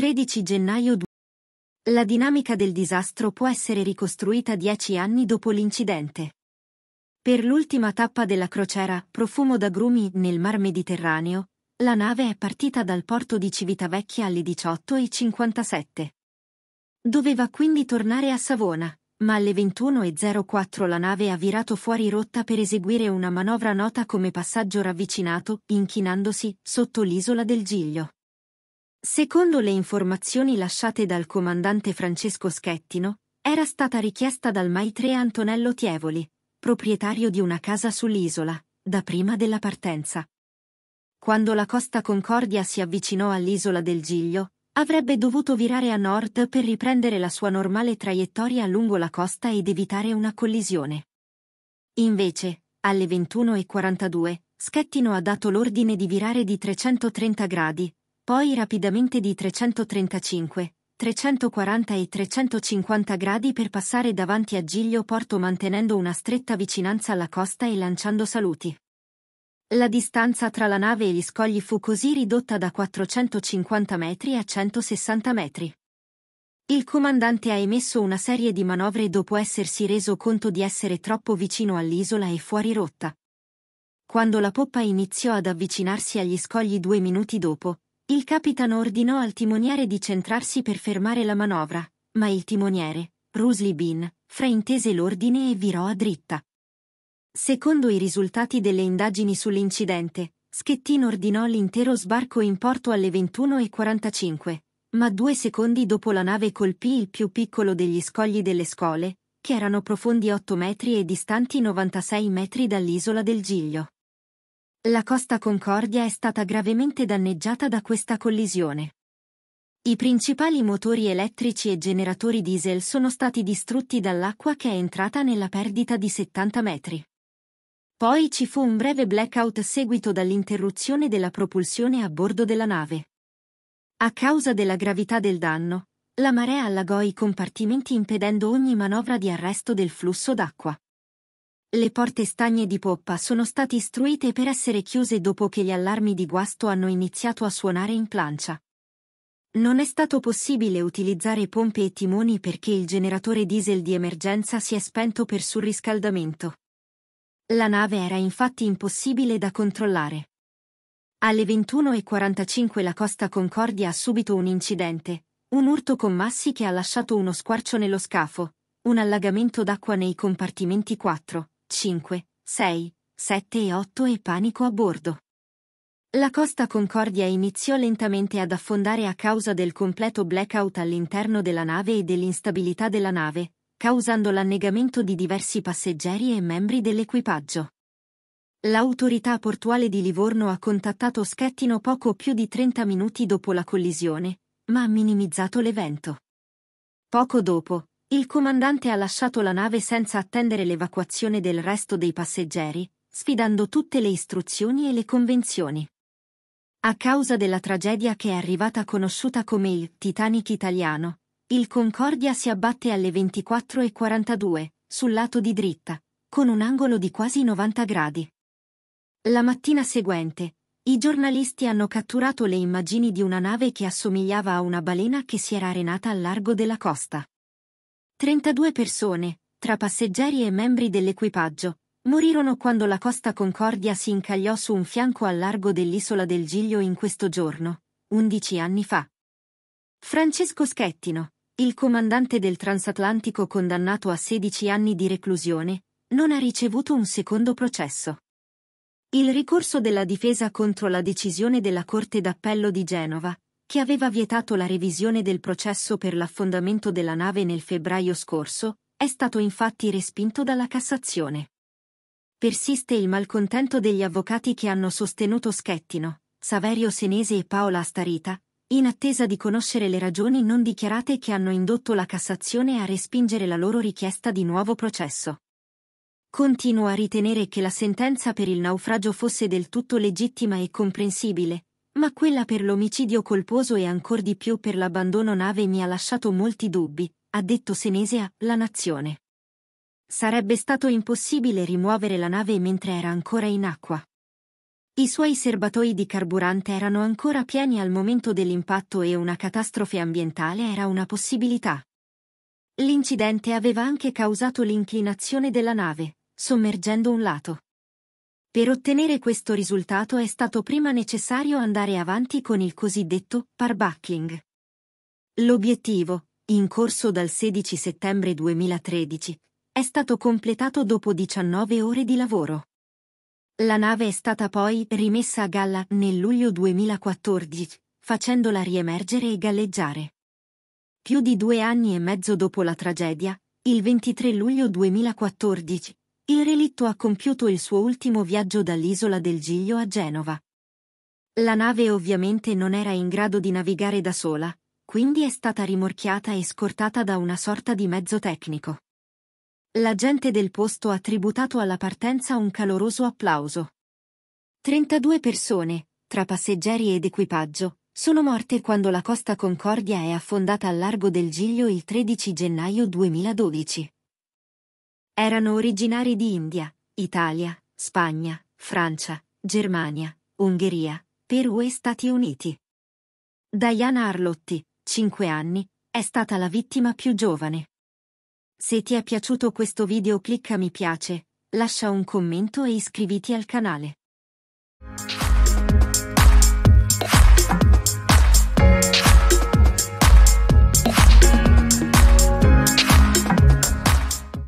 13 gennaio 2. La dinamica del disastro può essere ricostruita dieci anni dopo l'incidente. Per l'ultima tappa della crociera Profumo d'agrumi nel Mar Mediterraneo, la nave è partita dal porto di Civitavecchia alle 18.57. Doveva quindi tornare a Savona, ma alle 21.04 la nave ha virato fuori rotta per eseguire una manovra nota come passaggio ravvicinato, inchinandosi sotto l'isola del Giglio. Secondo le informazioni lasciate dal comandante Francesco Schettino, era stata richiesta dal maitre Antonello Tievoli, proprietario di una casa sull'isola, da prima della partenza. Quando la Costa Concordia si avvicinò all'isola del Giglio, avrebbe dovuto virare a nord per riprendere la sua normale traiettoria lungo la costa ed evitare una collisione. Invece, alle 21.42, Schettino ha dato l'ordine di virare di 330 gradi, poi rapidamente di 335, 340 e 350 gradi per passare davanti a Giglio Porto mantenendo una stretta vicinanza alla costa e lanciando saluti. La distanza tra la nave e gli scogli fu così ridotta da 450 metri a 160 metri. Il comandante ha emesso una serie di manovre dopo essersi reso conto di essere troppo vicino all'isola e fuori rotta. Quando la poppa iniziò ad avvicinarsi agli scogli due minuti dopo, il capitano ordinò al timoniere di centrarsi per fermare la manovra, ma il timoniere, Rusli Bin, fraintese l'ordine e virò a dritta. Secondo i risultati delle indagini sull'incidente, Schettin ordinò l'intero sbarco in porto alle 21.45, ma due secondi dopo la nave colpì il più piccolo degli scogli delle scuole, che erano profondi 8 metri e distanti 96 metri dall'isola del Giglio. La costa Concordia è stata gravemente danneggiata da questa collisione. I principali motori elettrici e generatori diesel sono stati distrutti dall'acqua che è entrata nella perdita di 70 metri. Poi ci fu un breve blackout seguito dall'interruzione della propulsione a bordo della nave. A causa della gravità del danno, la marea allagò i compartimenti impedendo ogni manovra di arresto del flusso d'acqua. Le porte stagne di poppa sono state istruite per essere chiuse dopo che gli allarmi di guasto hanno iniziato a suonare in plancia. Non è stato possibile utilizzare pompe e timoni perché il generatore diesel di emergenza si è spento per surriscaldamento. La nave era infatti impossibile da controllare. Alle 21.45 la Costa Concordia ha subito un incidente, un urto con massi che ha lasciato uno squarcio nello scafo, un allagamento d'acqua nei compartimenti 4, 5, 6, 7 e 8 e panico a bordo. La Costa Concordia iniziò lentamente ad affondare a causa del completo blackout all'interno della nave e dell'instabilità della nave, causando l'annegamento di diversi passeggeri e membri dell'equipaggio. L'autorità portuale di Livorno ha contattato Schettino poco più di 30 minuti dopo la collisione, ma ha minimizzato l'evento. Poco dopo, il comandante ha lasciato la nave senza attendere l'evacuazione del resto dei passeggeri, sfidando tutte le istruzioni e le convenzioni. A causa della tragedia che è arrivata conosciuta come il Titanic italiano, il Concordia si abbatte alle 24.42, sul lato di dritta, con un angolo di quasi 90 gradi. La mattina seguente, i giornalisti hanno catturato le immagini di una nave che assomigliava a una balena che si era arenata al largo della costa. 32 persone, tra passeggeri e membri dell'equipaggio, morirono quando la Costa Concordia si incagliò su un fianco al largo dell'isola del Giglio in questo giorno, 11 anni fa. Francesco Schettino, il comandante del transatlantico condannato a 16 anni di reclusione, non ha ricevuto un secondo processo. Il ricorso della difesa contro la decisione della Corte d'Appello di Genova, che aveva vietato la revisione del processo per l'affondamento della nave nel febbraio scorso, è stato infatti respinto dalla Cassazione. Persiste il malcontento degli avvocati che hanno sostenuto Schettino, Saverio Senese e Paola Astarita, in attesa di conoscere le ragioni non dichiarate che hanno indotto la Cassazione a respingere la loro richiesta di nuovo processo. Continuo a ritenere che la sentenza per il naufragio fosse del tutto legittima e comprensibile, ma quella per l'omicidio colposo e ancor di più per l'abbandono nave mi ha lasciato molti dubbi, ha detto Senesia, la nazione. Sarebbe stato impossibile rimuovere la nave mentre era ancora in acqua. I suoi serbatoi di carburante erano ancora pieni al momento dell'impatto e una catastrofe ambientale era una possibilità. L'incidente aveva anche causato l'inclinazione della nave, sommergendo un lato. Per ottenere questo risultato è stato prima necessario andare avanti con il cosiddetto parbuckling. L'obiettivo, in corso dal 16 settembre 2013, è stato completato dopo 19 ore di lavoro. La nave è stata poi rimessa a galla nel luglio 2014, facendola riemergere e galleggiare. Più di due anni e mezzo dopo la tragedia, il 23 luglio 2014, il relitto ha compiuto il suo ultimo viaggio dall'isola del Giglio a Genova. La nave ovviamente non era in grado di navigare da sola, quindi è stata rimorchiata e scortata da una sorta di mezzo tecnico. La gente del posto ha tributato alla partenza un caloroso applauso. 32 persone, tra passeggeri ed equipaggio, sono morte quando la Costa Concordia è affondata al largo del Giglio il 13 gennaio 2012. Erano originari di India, Italia, Spagna, Francia, Germania, Ungheria, Perù e Stati Uniti. Diana Arlotti, 5 anni, è stata la vittima più giovane. Se ti è piaciuto questo video clicca mi piace, lascia un commento e iscriviti al canale.